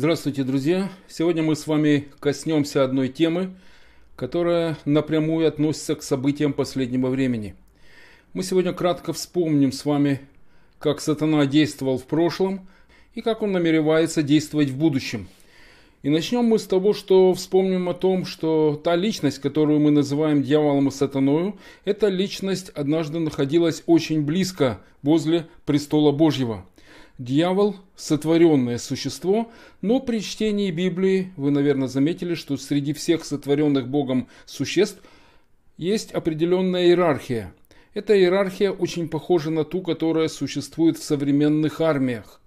Здравствуйте, друзья! Сегодня мы с вами коснемся одной темы, которая напрямую относится к событиям последнего времени. Мы сегодня кратко вспомним с вами, как сатана действовал в прошлом и как он намеревается действовать в будущем. И начнем мы с того, что вспомним о том, что та личность, которую мы называем дьяволом и сатаною, эта личность однажды находилась очень близко возле престола Божьего – Дьявол – сотворенное существо, но при чтении Библии вы, наверное, заметили, что среди всех сотворенных Богом существ есть определенная иерархия. Эта иерархия очень похожа на ту, которая существует в современных армиях.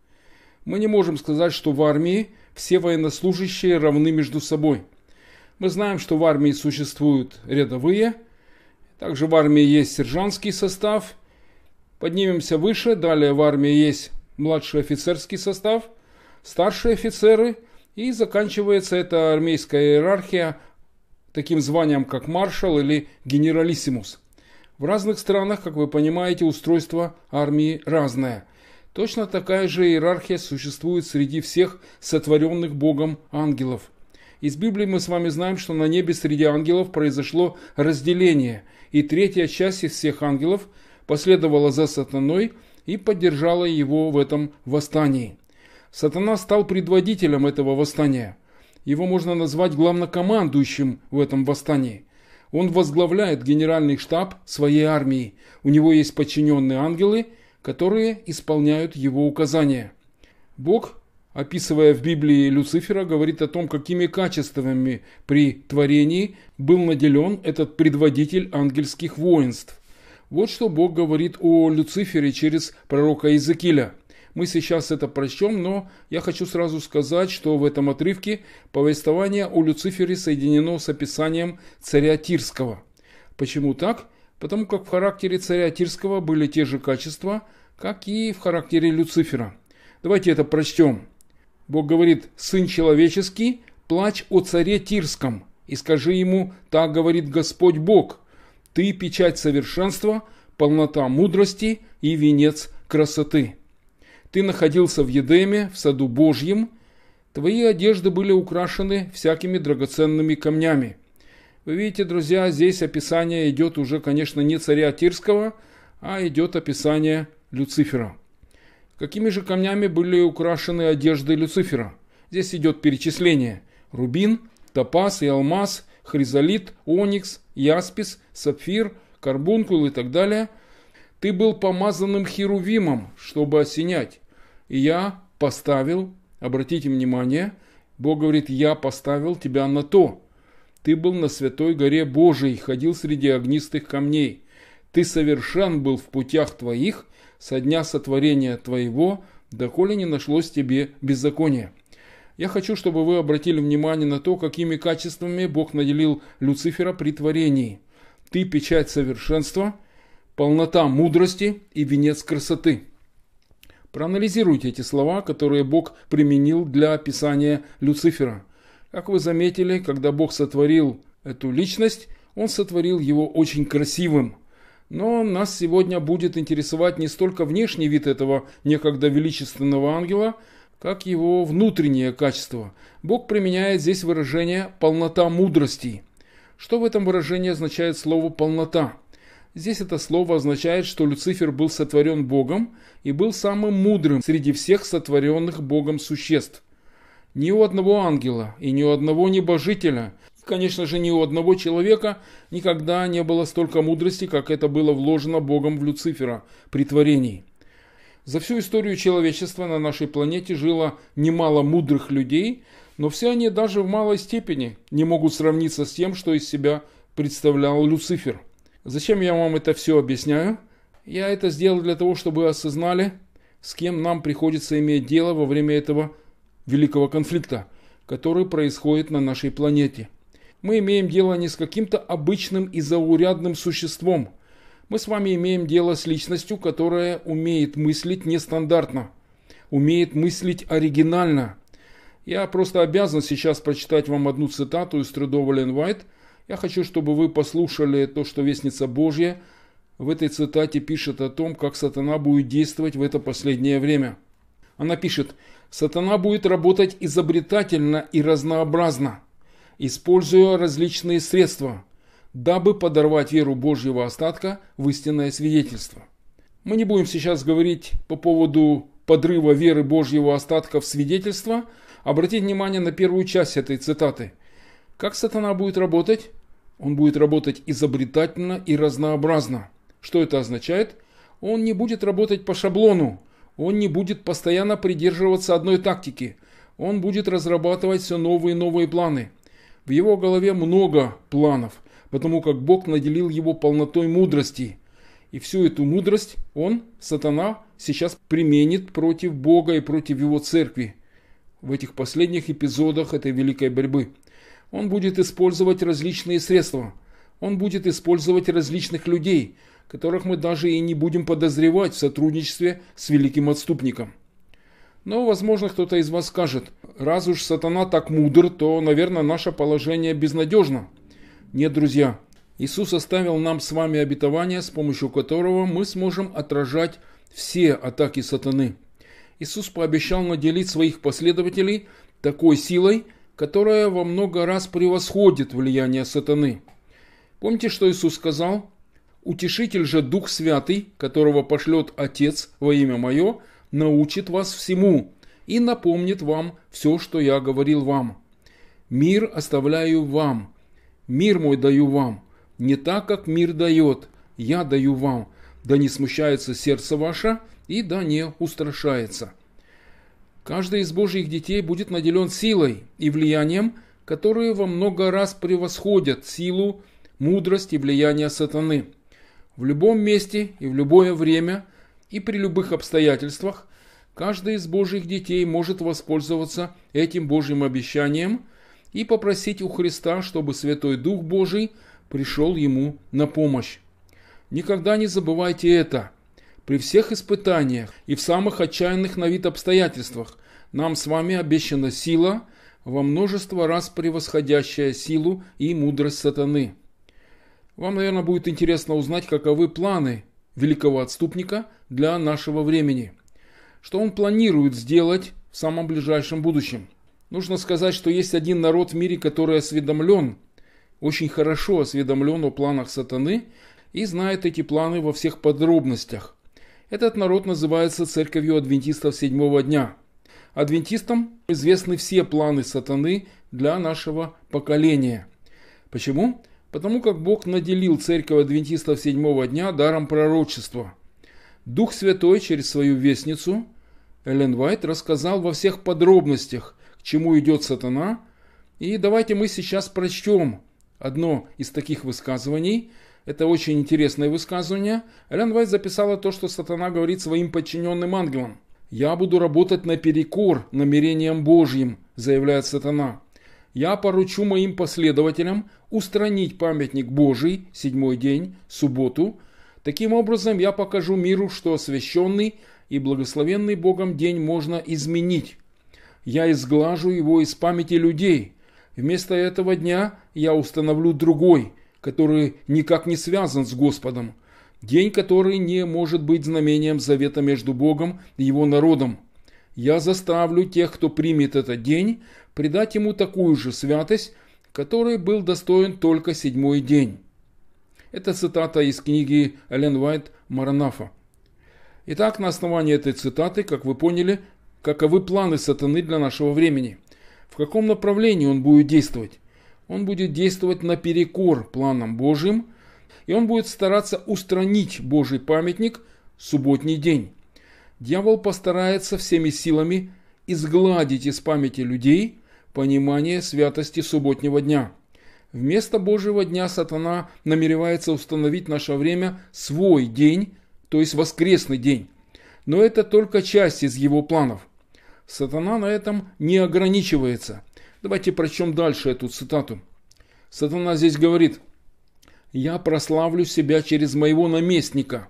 Мы не можем сказать, что в армии все военнослужащие равны между собой. Мы знаем, что в армии существуют рядовые, также в армии есть сержантский состав. Поднимемся выше, далее в армии есть младший офицерский состав, старшие офицеры, и заканчивается эта армейская иерархия таким званием, как маршал или генералиссимус. В разных странах, как вы понимаете, устройство армии разное. Точно такая же иерархия существует среди всех сотворенных Богом ангелов. Из Библии мы с вами знаем, что на небе среди ангелов произошло разделение, и третья часть из всех ангелов последовала за сатаной и поддержала его в этом восстании. Сатана стал предводителем этого восстания. Его можно назвать главнокомандующим в этом восстании. Он возглавляет генеральный штаб своей армии. У него есть подчиненные ангелы, которые исполняют его указания. Бог, описывая в Библии Люцифера, говорит о том, какими качествами при творении был наделен этот предводитель ангельских воинств. Вот что Бог говорит о Люцифере через пророка Иезекииля. Мы сейчас это прочтем, но я хочу сразу сказать, что в этом отрывке повествование о Люцифере соединено с описанием царя Тирского. Почему так? Потому как в характере царя Тирского были те же качества, как и в характере Люцифера. Давайте это прочтем. Бог говорит, «Сын человеческий, плачь о царе Тирском, и скажи ему, так говорит Господь Бог, ты – печать совершенства, полнота мудрости и венец красоты. Ты находился в Едеме, в саду Божьем. Твои одежды были украшены всякими драгоценными камнями. Вы видите, друзья, здесь описание идет уже, конечно, не царя Тирского, а идет описание Люцифера. Какими же камнями были украшены одежды Люцифера? Здесь идет перечисление. Рубин, топаз и алмаз, хризолит, оникс, яспис, сапфир, карбункул и так далее. Ты был помазанным херувимом, чтобы осенять. И я поставил, обратите внимание, Бог говорит, я поставил тебя на то. Ты был на святой горе Божией, ходил среди огнистых камней. Ты совершен был в путях твоих со дня сотворения твоего, доколе не нашлось тебе беззакония я хочу, чтобы вы обратили внимание на то, какими качествами Бог наделил Люцифера при творении. Ты – печать совершенства, полнота мудрости и венец красоты. Проанализируйте эти слова, которые Бог применил для описания Люцифера. Как вы заметили, когда Бог сотворил эту личность, Он сотворил его очень красивым – но нас сегодня будет интересовать не столько внешний вид этого некогда величественного ангела, как его внутреннее качество. Бог применяет здесь выражение «полнота мудрости». Что в этом выражении означает слово «полнота»? Здесь это слово означает, что Люцифер был сотворен Богом и был самым мудрым среди всех сотворенных Богом существ. Ни у одного ангела и ни у одного небожителя, и, конечно же, ни у одного человека никогда не было столько мудрости, как это было вложено Богом в Люцифера при творении. За всю историю человечества на нашей планете жило немало мудрых людей, но все они даже в малой степени не могут сравниться с тем, что из себя представлял Люцифер. Зачем я вам это все объясняю? Я это сделал для того, чтобы вы осознали, с кем нам приходится иметь дело во время этого великого конфликта, который происходит на нашей планете. Мы имеем дело не с каким-то обычным и заурядным существом – мы с вами имеем дело с личностью, которая умеет мыслить нестандартно, умеет мыслить оригинально. Я просто обязан сейчас прочитать вам одну цитату из Трудоволен Вайт. Я хочу, чтобы вы послушали то, что Вестница Божья в этой цитате пишет о том, как сатана будет действовать в это последнее время. Она пишет, сатана будет работать изобретательно и разнообразно, используя различные средства – дабы подорвать веру Божьего остатка в истинное свидетельство. Мы не будем сейчас говорить по поводу подрыва веры Божьего остатка в свидетельство. Обратите внимание на первую часть этой цитаты. Как сатана будет работать? Он будет работать изобретательно и разнообразно. Что это означает? Он не будет работать по шаблону. Он не будет постоянно придерживаться одной тактики. Он будет разрабатывать все новые и новые планы. В его голове много планов потому как Бог наделил его полнотой мудрости. И всю эту мудрость он, сатана, сейчас применит против Бога и против его церкви в этих последних эпизодах этой великой борьбы. Он будет использовать различные средства. Он будет использовать различных людей, которых мы даже и не будем подозревать в сотрудничестве с великим отступником. Но, возможно, кто-то из вас скажет, раз уж сатана так мудр, то, наверное, наше положение безнадежно – нет, друзья, Иисус оставил нам с вами обетование, с помощью которого мы сможем отражать все атаки сатаны. Иисус пообещал наделить своих последователей такой силой, которая во много раз превосходит влияние сатаны. Помните, что Иисус сказал? «Утешитель же Дух Святый, которого пошлет Отец во имя Мое, научит вас всему и напомнит вам все, что я говорил вам. Мир оставляю вам, Мир мой даю вам, не так, как мир дает, я даю вам, да не смущается сердце ваше и да не устрашается. Каждый из Божьих детей будет наделен силой и влиянием, которые во много раз превосходят силу, мудрость и влияние сатаны. В любом месте и в любое время и при любых обстоятельствах каждый из Божьих детей может воспользоваться этим Божьим обещанием – и попросить у Христа, чтобы Святой Дух Божий пришел ему на помощь. Никогда не забывайте это. При всех испытаниях и в самых отчаянных на вид обстоятельствах нам с вами обещана сила, во множество раз превосходящая силу и мудрость сатаны. Вам, наверное, будет интересно узнать, каковы планы великого отступника для нашего времени. Что он планирует сделать в самом ближайшем будущем. Нужно сказать, что есть один народ в мире, который осведомлен, очень хорошо осведомлен о планах сатаны и знает эти планы во всех подробностях. Этот народ называется Церковью Адвентистов Седьмого Дня. Адвентистам известны все планы сатаны для нашего поколения. Почему? Потому как Бог наделил Церковь Адвентистов Седьмого Дня даром пророчества. Дух Святой через свою вестницу Эллен Вайт рассказал во всех подробностях – чему идет сатана. И давайте мы сейчас прочтем одно из таких высказываний. Это очень интересное высказывание. Эллен Вайт записала то, что сатана говорит своим подчиненным ангелам. «Я буду работать наперекор намерениям Божьим», заявляет сатана. «Я поручу моим последователям устранить памятник Божий, седьмой день, субботу. Таким образом, я покажу миру, что освященный и благословенный Богом день можно изменить» я изглажу его из памяти людей. Вместо этого дня я установлю другой, который никак не связан с Господом. День, который не может быть знамением завета между Богом и его народом. Я заставлю тех, кто примет этот день, придать ему такую же святость, которой был достоин только седьмой день. Это цитата из книги Эллен Уайт «Маранафа». Итак, на основании этой цитаты, как вы поняли, Каковы планы сатаны для нашего времени? В каком направлении он будет действовать? Он будет действовать наперекор планам Божьим, и он будет стараться устранить Божий памятник субботний день. Дьявол постарается всеми силами изгладить из памяти людей понимание святости субботнего дня. Вместо Божьего дня сатана намеревается установить наше время свой день, то есть воскресный день. Но это только часть из его планов – Сатана на этом не ограничивается. Давайте прочтем дальше эту цитату. Сатана здесь говорит, «Я прославлю себя через моего наместника».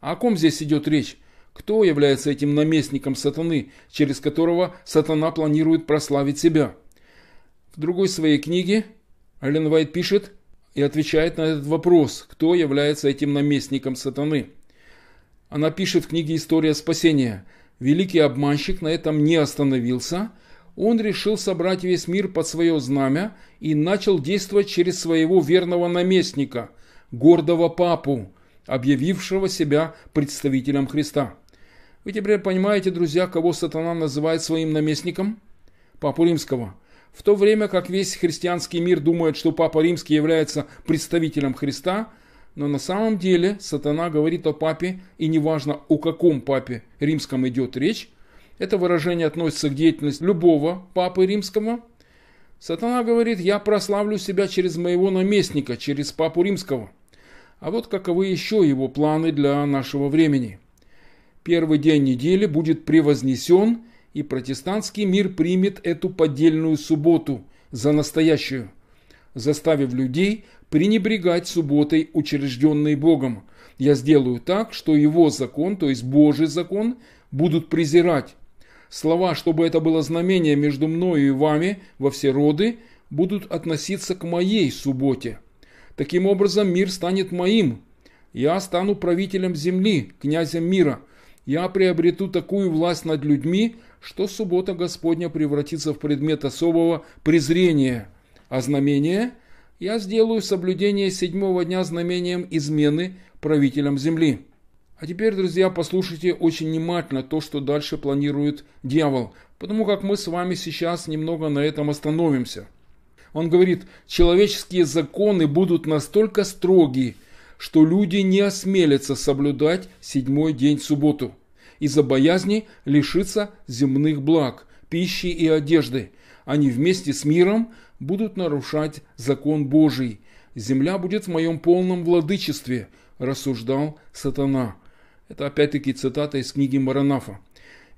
О ком здесь идет речь? Кто является этим наместником сатаны, через которого сатана планирует прославить себя? В другой своей книге Ален Вайт пишет и отвечает на этот вопрос, кто является этим наместником сатаны. Она пишет в книге «История спасения». Великий обманщик на этом не остановился. Он решил собрать весь мир под свое знамя и начал действовать через своего верного наместника, гордого папу, объявившего себя представителем Христа. Вы теперь понимаете, друзья, кого сатана называет своим наместником? Папу Римского. В то время как весь христианский мир думает, что Папа Римский является представителем Христа – но на самом деле сатана говорит о папе, и неважно о каком папе римском идет речь, это выражение относится к деятельности любого папы римского. Сатана говорит, я прославлю себя через моего наместника, через папу римского. А вот каковы еще его планы для нашего времени. Первый день недели будет превознесен, и протестантский мир примет эту поддельную субботу за настоящую, заставив людей пренебрегать субботой, учрежденной Богом. Я сделаю так, что его закон, то есть Божий закон, будут презирать. Слова, чтобы это было знамение между мною и вами во все роды, будут относиться к моей субботе. Таким образом, мир станет моим. Я стану правителем земли, князем мира. Я приобрету такую власть над людьми, что суббота Господня превратится в предмет особого презрения, а знамение я сделаю соблюдение седьмого дня знамением измены правителям земли. А теперь, друзья, послушайте очень внимательно то, что дальше планирует дьявол, потому как мы с вами сейчас немного на этом остановимся. Он говорит, человеческие законы будут настолько строги, что люди не осмелятся соблюдать седьмой день субботу из-за боязни лишиться земных благ, пищи и одежды. Они вместе с миром будут нарушать закон Божий. Земля будет в моем полном владычестве, рассуждал сатана. Это опять-таки цитата из книги Маранафа.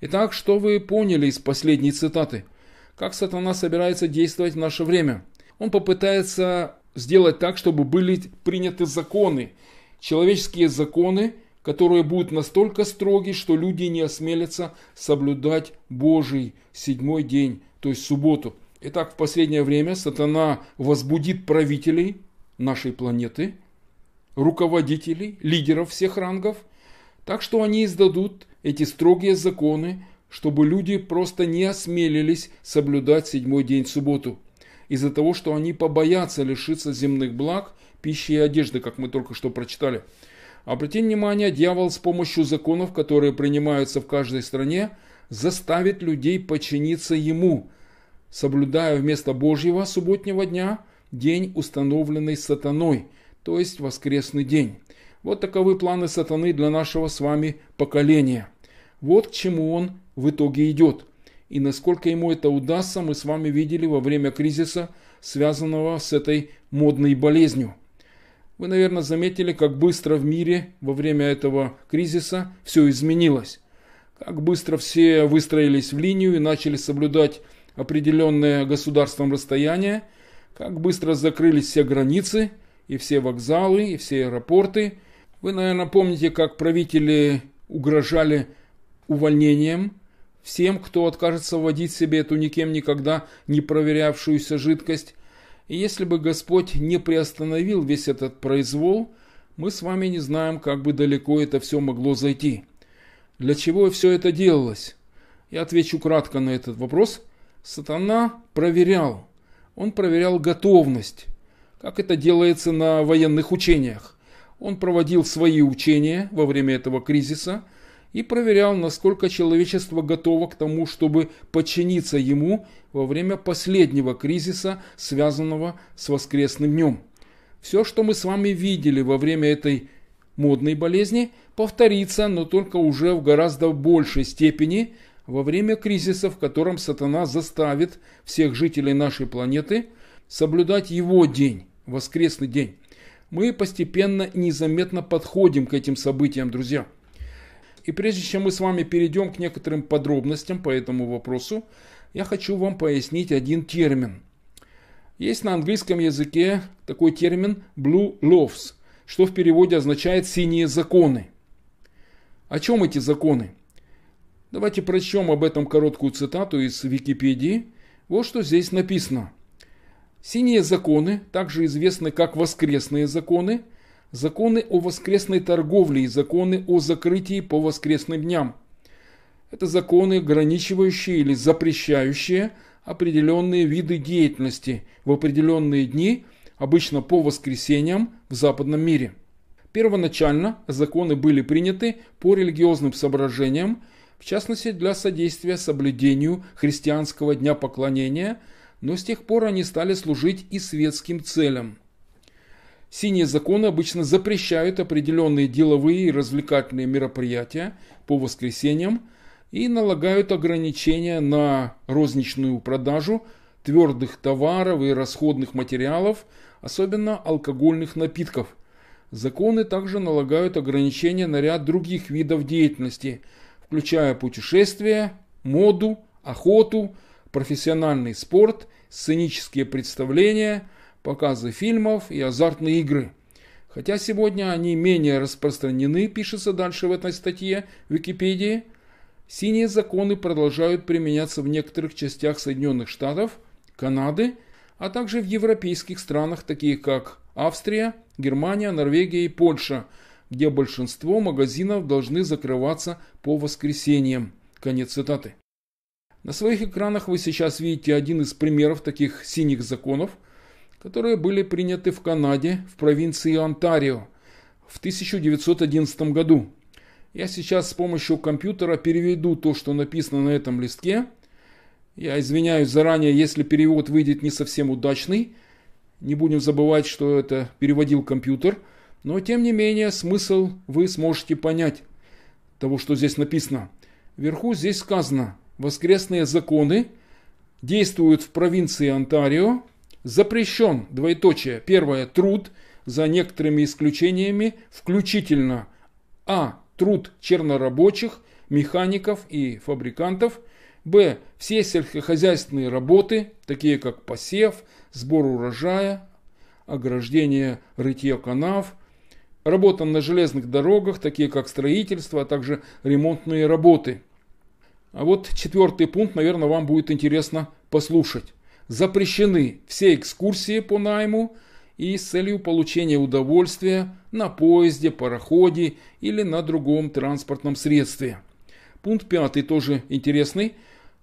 Итак, что вы поняли из последней цитаты? Как сатана собирается действовать в наше время? Он попытается сделать так, чтобы были приняты законы, человеческие законы, которые будут настолько строги, что люди не осмелятся соблюдать Божий седьмой день, то есть субботу. Итак, в последнее время сатана возбудит правителей нашей планеты, руководителей, лидеров всех рангов, так что они издадут эти строгие законы, чтобы люди просто не осмелились соблюдать седьмой день субботу, из-за того, что они побоятся лишиться земных благ, пищи и одежды, как мы только что прочитали. Обратите внимание, дьявол с помощью законов, которые принимаются в каждой стране, заставит людей подчиниться ему – соблюдая вместо Божьего субботнего дня день, установленный сатаной, то есть воскресный день. Вот таковы планы сатаны для нашего с вами поколения. Вот к чему он в итоге идет. И насколько ему это удастся, мы с вами видели во время кризиса, связанного с этой модной болезнью. Вы, наверное, заметили, как быстро в мире во время этого кризиса все изменилось. Как быстро все выстроились в линию и начали соблюдать определенное государством расстояние, как быстро закрылись все границы, и все вокзалы, и все аэропорты. Вы, наверное, помните, как правители угрожали увольнением всем, кто откажется вводить себе эту никем никогда не проверявшуюся жидкость. И если бы Господь не приостановил весь этот произвол, мы с вами не знаем, как бы далеко это все могло зайти. Для чего все это делалось? Я отвечу кратко на этот вопрос – Сатана проверял. Он проверял готовность, как это делается на военных учениях. Он проводил свои учения во время этого кризиса и проверял, насколько человечество готово к тому, чтобы подчиниться ему во время последнего кризиса, связанного с воскресным днем. Все, что мы с вами видели во время этой модной болезни, повторится, но только уже в гораздо большей степени – во время кризиса, в котором сатана заставит всех жителей нашей планеты соблюдать его день, воскресный день. Мы постепенно незаметно подходим к этим событиям, друзья. И прежде чем мы с вами перейдем к некоторым подробностям по этому вопросу, я хочу вам пояснить один термин. Есть на английском языке такой термин «blue laws», что в переводе означает «синие законы». О чем эти законы? Давайте прочтем об этом короткую цитату из Википедии. Вот что здесь написано. Синие законы, также известны как воскресные законы, законы о воскресной торговле и законы о закрытии по воскресным дням. Это законы, ограничивающие или запрещающие определенные виды деятельности в определенные дни, обычно по воскресеньям в западном мире. Первоначально законы были приняты по религиозным соображениям, в частности для содействия соблюдению христианского дня поклонения, но с тех пор они стали служить и светским целям. Синие законы обычно запрещают определенные деловые и развлекательные мероприятия по воскресеньям и налагают ограничения на розничную продажу твердых товаров и расходных материалов, особенно алкогольных напитков. Законы также налагают ограничения на ряд других видов деятельности – включая путешествия, моду, охоту, профессиональный спорт, сценические представления, показы фильмов и азартные игры. Хотя сегодня они менее распространены, пишется дальше в этой статье в Википедии, синие законы продолжают применяться в некоторых частях Соединенных Штатов, Канады, а также в европейских странах, таких как Австрия, Германия, Норвегия и Польша – где большинство магазинов должны закрываться по воскресеньям. Конец цитаты. На своих экранах вы сейчас видите один из примеров таких синих законов, которые были приняты в Канаде в провинции Онтарио в 1911 году. Я сейчас с помощью компьютера переведу то, что написано на этом листке. Я извиняюсь заранее, если перевод выйдет не совсем удачный. Не будем забывать, что это переводил компьютер – но, тем не менее, смысл вы сможете понять того, что здесь написано. Вверху здесь сказано, воскресные законы действуют в провинции Онтарио, запрещен, двоеточие, первое, труд, за некоторыми исключениями, включительно а. труд чернорабочих, механиков и фабрикантов, б. все сельскохозяйственные работы, такие как посев, сбор урожая, ограждение рытье канав – Работа на железных дорогах, такие как строительство, а также ремонтные работы. А вот четвертый пункт, наверное, вам будет интересно послушать. Запрещены все экскурсии по найму и с целью получения удовольствия на поезде, пароходе или на другом транспортном средстве. Пункт пятый тоже интересный.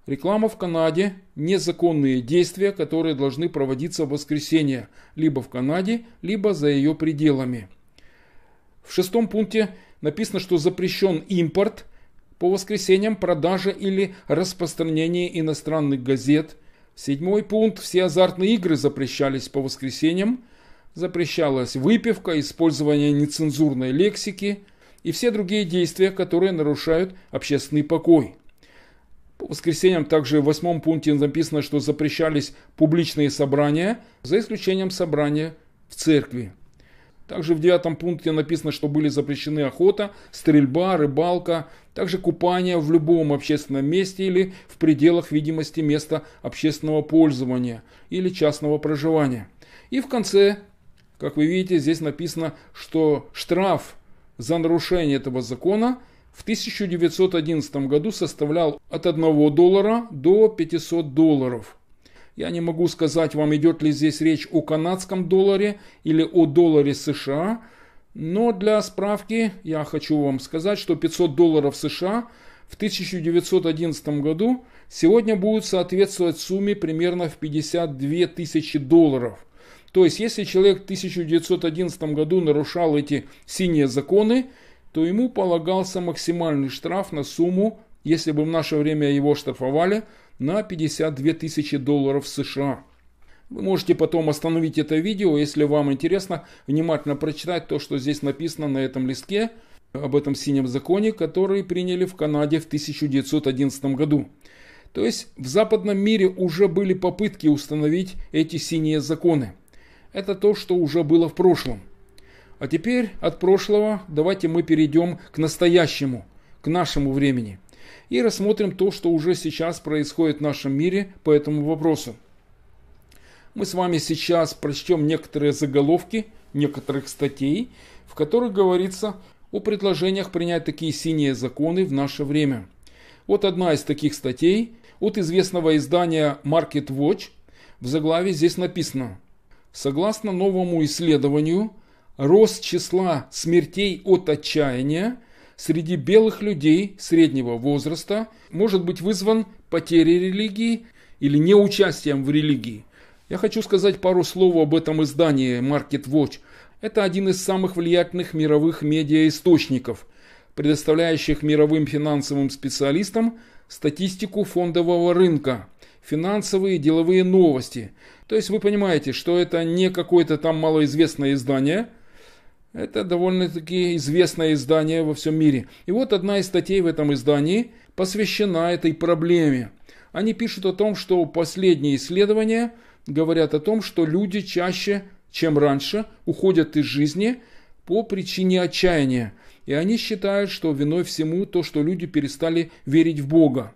Реклама в Канаде – незаконные действия, которые должны проводиться в воскресенье, либо в Канаде, либо за ее пределами. В шестом пункте написано, что запрещен импорт по воскресеньям, продажа или распространение иностранных газет. Седьмой пункт. Все азартные игры запрещались по воскресеньям. Запрещалась выпивка, использование нецензурной лексики и все другие действия, которые нарушают общественный покой. По воскресеньям также в восьмом пункте написано, что запрещались публичные собрания, за исключением собрания в церкви. Также в девятом пункте написано, что были запрещены охота, стрельба, рыбалка, также купание в любом общественном месте или в пределах видимости места общественного пользования или частного проживания. И в конце, как вы видите, здесь написано, что штраф за нарушение этого закона в 1911 году составлял от 1 доллара до 500 долларов – я не могу сказать вам, идет ли здесь речь о канадском долларе или о долларе США, но для справки я хочу вам сказать, что 500 долларов США в 1911 году сегодня будут соответствовать сумме примерно в 52 тысячи долларов. То есть, если человек в 1911 году нарушал эти синие законы, то ему полагался максимальный штраф на сумму, если бы в наше время его штрафовали, на 52 тысячи долларов США. Вы можете потом остановить это видео, если вам интересно внимательно прочитать то, что здесь написано на этом листке, об этом синем законе, который приняли в Канаде в 1911 году. То есть в западном мире уже были попытки установить эти синие законы. Это то, что уже было в прошлом. А теперь от прошлого давайте мы перейдем к настоящему, к нашему времени – и рассмотрим то, что уже сейчас происходит в нашем мире по этому вопросу. Мы с вами сейчас прочтем некоторые заголовки некоторых статей, в которых говорится о предложениях принять такие синие законы в наше время. Вот одна из таких статей от известного издания Market Watch. В заглаве здесь написано «Согласно новому исследованию, рост числа смертей от отчаяния – среди белых людей среднего возраста может быть вызван потерей религии или неучастием в религии. Я хочу сказать пару слов об этом издании Market Watch. Это один из самых влиятельных мировых медиаисточников, предоставляющих мировым финансовым специалистам статистику фондового рынка, финансовые и деловые новости. То есть вы понимаете, что это не какое-то там малоизвестное издание – это довольно-таки известное издание во всем мире. И вот одна из статей в этом издании посвящена этой проблеме. Они пишут о том, что последние исследования говорят о том, что люди чаще, чем раньше, уходят из жизни по причине отчаяния. И они считают, что виной всему то, что люди перестали верить в Бога.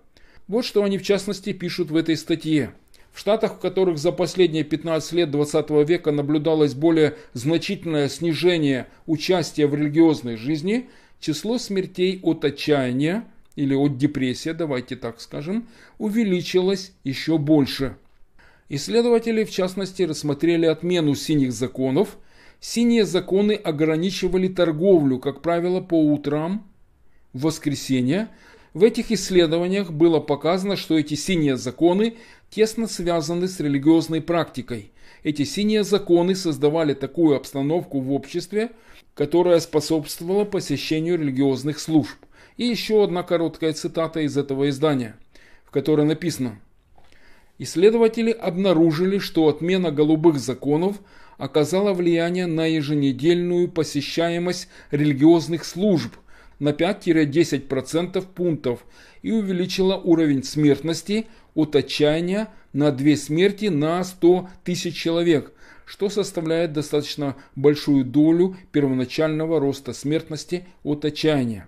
Вот что они в частности пишут в этой статье. В Штатах, в которых за последние 15 лет 20 века наблюдалось более значительное снижение участия в религиозной жизни, число смертей от отчаяния или от депрессии, давайте так скажем, увеличилось еще больше. Исследователи, в частности, рассмотрели отмену синих законов. Синие законы ограничивали торговлю, как правило, по утрам, в воскресенье, в этих исследованиях было показано, что эти синие законы тесно связаны с религиозной практикой. Эти синие законы создавали такую обстановку в обществе, которая способствовала посещению религиозных служб. И еще одна короткая цитата из этого издания, в которой написано Исследователи обнаружили, что отмена голубых законов оказала влияние на еженедельную посещаемость религиозных служб на 5-10% пунктов и увеличила уровень смертности – от отчаяния на две смерти на 100 тысяч человек, что составляет достаточно большую долю первоначального роста смертности от отчаяния.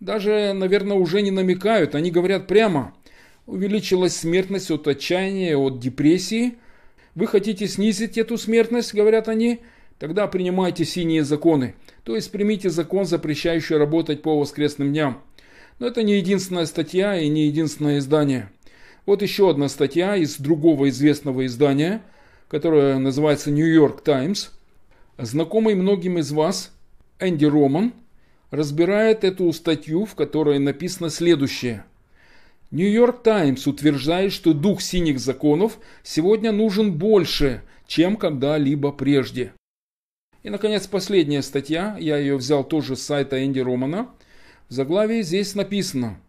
Даже, наверное, уже не намекают, они говорят прямо. Увеличилась смертность от отчаяния, от депрессии. Вы хотите снизить эту смертность, говорят они, тогда принимайте синие законы. То есть примите закон, запрещающий работать по воскресным дням. Но это не единственная статья и не единственное издание. Вот еще одна статья из другого известного издания, которое называется New York Times. Знакомый многим из вас Энди Роман разбирает эту статью, в которой написано следующее. Нью-Йорк Таймс утверждает, что дух синих законов сегодня нужен больше, чем когда-либо прежде. И, наконец, последняя статья, я ее взял тоже с сайта Энди Романа. В заглавии здесь написано –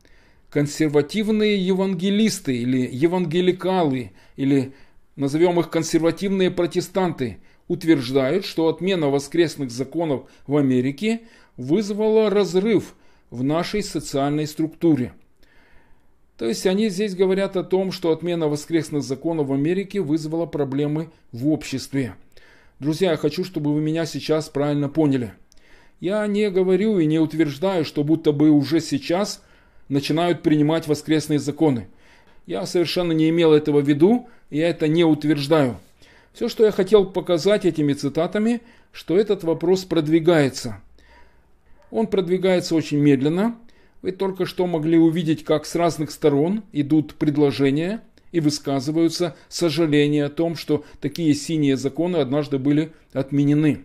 консервативные евангелисты или евангеликалы, или назовем их консервативные протестанты, утверждают, что отмена воскресных законов в Америке вызвала разрыв в нашей социальной структуре. То есть они здесь говорят о том, что отмена воскресных законов в Америке вызвала проблемы в обществе. Друзья, я хочу, чтобы вы меня сейчас правильно поняли. Я не говорю и не утверждаю, что будто бы уже сейчас – начинают принимать воскресные законы. Я совершенно не имел этого в виду, я это не утверждаю. Все, что я хотел показать этими цитатами, что этот вопрос продвигается. Он продвигается очень медленно. Вы только что могли увидеть, как с разных сторон идут предложения и высказываются сожаления о том, что такие синие законы однажды были отменены.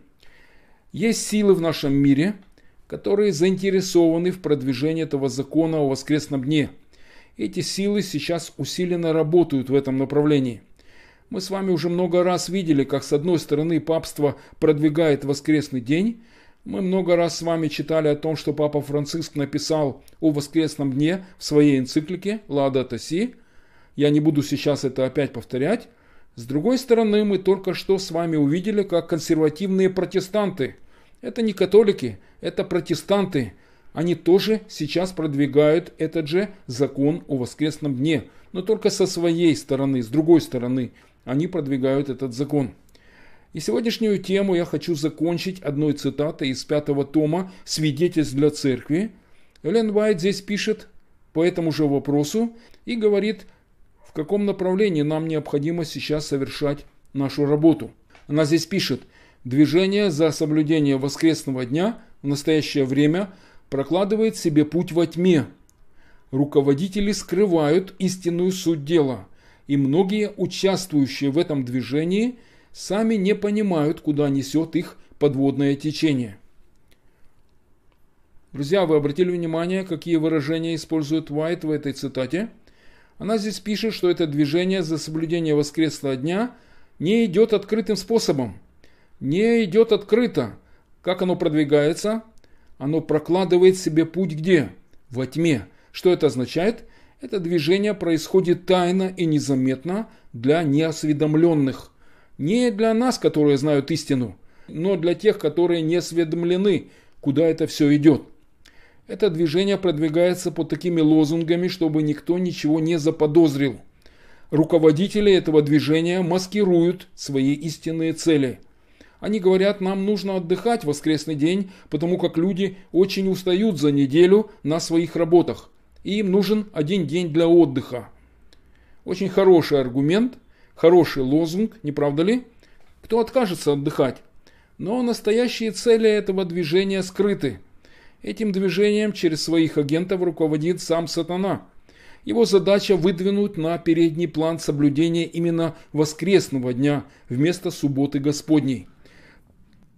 Есть силы в нашем мире – которые заинтересованы в продвижении этого закона о воскресном дне. Эти силы сейчас усиленно работают в этом направлении. Мы с вами уже много раз видели, как с одной стороны папство продвигает воскресный день, мы много раз с вами читали о том, что Папа Франциск написал о воскресном дне в своей энциклике «Лаодата Си». Я не буду сейчас это опять повторять. С другой стороны, мы только что с вами увидели, как консервативные протестанты – это не католики, это протестанты. Они тоже сейчас продвигают этот же закон о воскресном дне, но только со своей стороны, с другой стороны. Они продвигают этот закон. И сегодняшнюю тему я хочу закончить одной цитатой из пятого тома «Свидетельств для церкви». Эллен Уайт здесь пишет по этому же вопросу и говорит, в каком направлении нам необходимо сейчас совершать нашу работу. Она здесь пишет – Движение за соблюдение воскресного дня в настоящее время прокладывает себе путь во тьме. Руководители скрывают истинную суть дела, и многие участвующие в этом движении сами не понимают, куда несет их подводное течение. Друзья, вы обратили внимание, какие выражения использует Уайт в этой цитате? Она здесь пишет, что это движение за соблюдение воскресного дня не идет открытым способом – не идет открыто. Как оно продвигается? Оно прокладывает себе путь где? Во тьме. Что это означает? Это движение происходит тайно и незаметно для неосведомленных. Не для нас, которые знают истину, но для тех, которые не осведомлены, куда это все идет. Это движение продвигается под такими лозунгами, чтобы никто ничего не заподозрил. Руководители этого движения маскируют свои истинные цели – они говорят, нам нужно отдыхать в воскресный день, потому как люди очень устают за неделю на своих работах, и им нужен один день для отдыха. Очень хороший аргумент, хороший лозунг, не правда ли? Кто откажется отдыхать? Но настоящие цели этого движения скрыты. Этим движением через своих агентов руководит сам сатана. Его задача выдвинуть на передний план соблюдение именно воскресного дня вместо субботы Господней.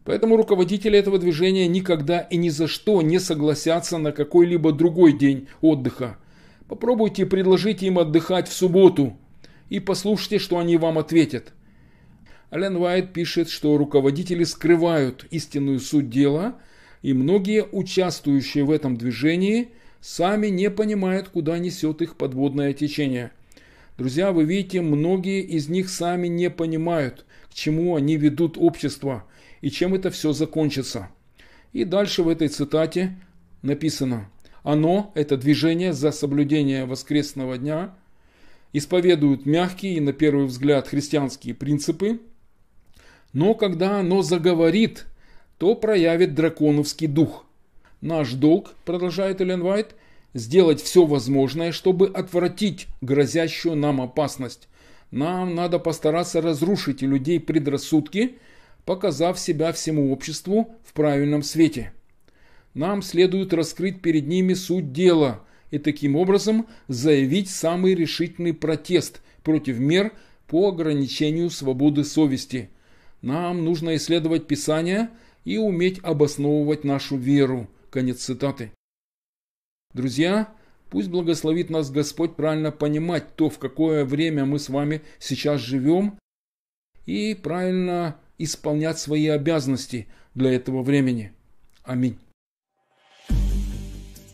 Поэтому руководители этого движения никогда и ни за что не согласятся на какой-либо другой день отдыха. Попробуйте предложить им отдыхать в субботу и послушайте, что они вам ответят. Ален Уайт пишет, что руководители скрывают истинную суть дела, и многие участвующие в этом движении сами не понимают, куда несет их подводное течение. Друзья, вы видите, многие из них сами не понимают, к чему они ведут общество – и чем это все закончится. И дальше в этой цитате написано «Оно, это движение за соблюдение воскресного дня, исповедуют мягкие и на первый взгляд христианские принципы, но когда оно заговорит, то проявит драконовский дух. Наш долг, продолжает Эллен Вайт, сделать все возможное, чтобы отвратить грозящую нам опасность. Нам надо постараться разрушить людей предрассудки – показав себя всему обществу в правильном свете. Нам следует раскрыть перед ними суть дела и таким образом заявить самый решительный протест против мер по ограничению свободы совести. Нам нужно исследовать Писание и уметь обосновывать нашу веру. Конец цитаты. Друзья, пусть благословит нас Господь правильно понимать то, в какое время мы с вами сейчас живем, и правильно исполнять свои обязанности для этого времени. Аминь.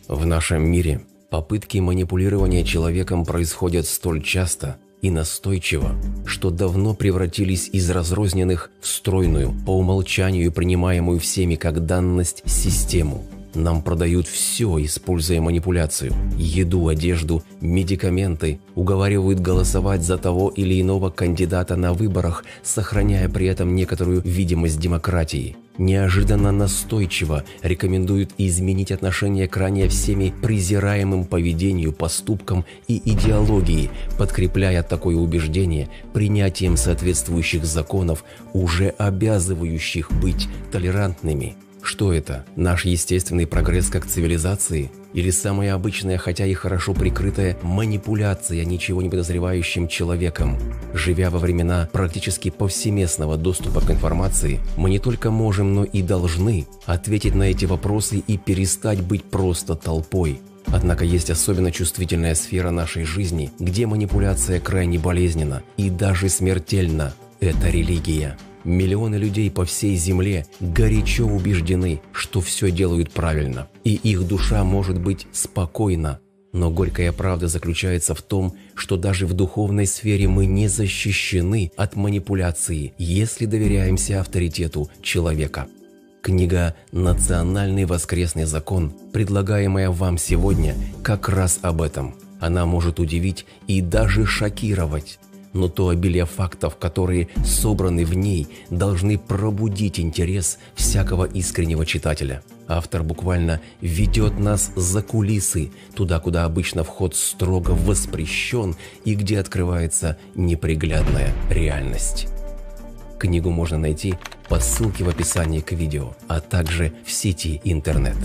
В нашем мире попытки манипулирования человеком происходят столь часто и настойчиво, что давно превратились из разрозненных в стройную, по умолчанию принимаемую всеми как данность, систему – нам продают все, используя манипуляцию. Еду, одежду, медикаменты. Уговаривают голосовать за того или иного кандидата на выборах, сохраняя при этом некоторую видимость демократии. Неожиданно настойчиво рекомендуют изменить отношение к ранее всеми презираемым поведению, поступкам и идеологии, подкрепляя такое убеждение принятием соответствующих законов, уже обязывающих быть толерантными. Что это? Наш естественный прогресс как цивилизации? Или самая обычная, хотя и хорошо прикрытая, манипуляция ничего не подозревающим человеком? Живя во времена практически повсеместного доступа к информации, мы не только можем, но и должны ответить на эти вопросы и перестать быть просто толпой. Однако есть особенно чувствительная сфера нашей жизни, где манипуляция крайне болезненна и даже смертельна – это религия. Миллионы людей по всей земле горячо убеждены, что все делают правильно, и их душа может быть спокойна. Но горькая правда заключается в том, что даже в духовной сфере мы не защищены от манипуляции, если доверяемся авторитету человека. Книга «Национальный воскресный закон», предлагаемая вам сегодня, как раз об этом. Она может удивить и даже шокировать но то обилие фактов, которые собраны в ней, должны пробудить интерес всякого искреннего читателя. Автор буквально ведет нас за кулисы, туда, куда обычно вход строго воспрещен и где открывается неприглядная реальность. Книгу можно найти по ссылке в описании к видео, а также в сети интернет.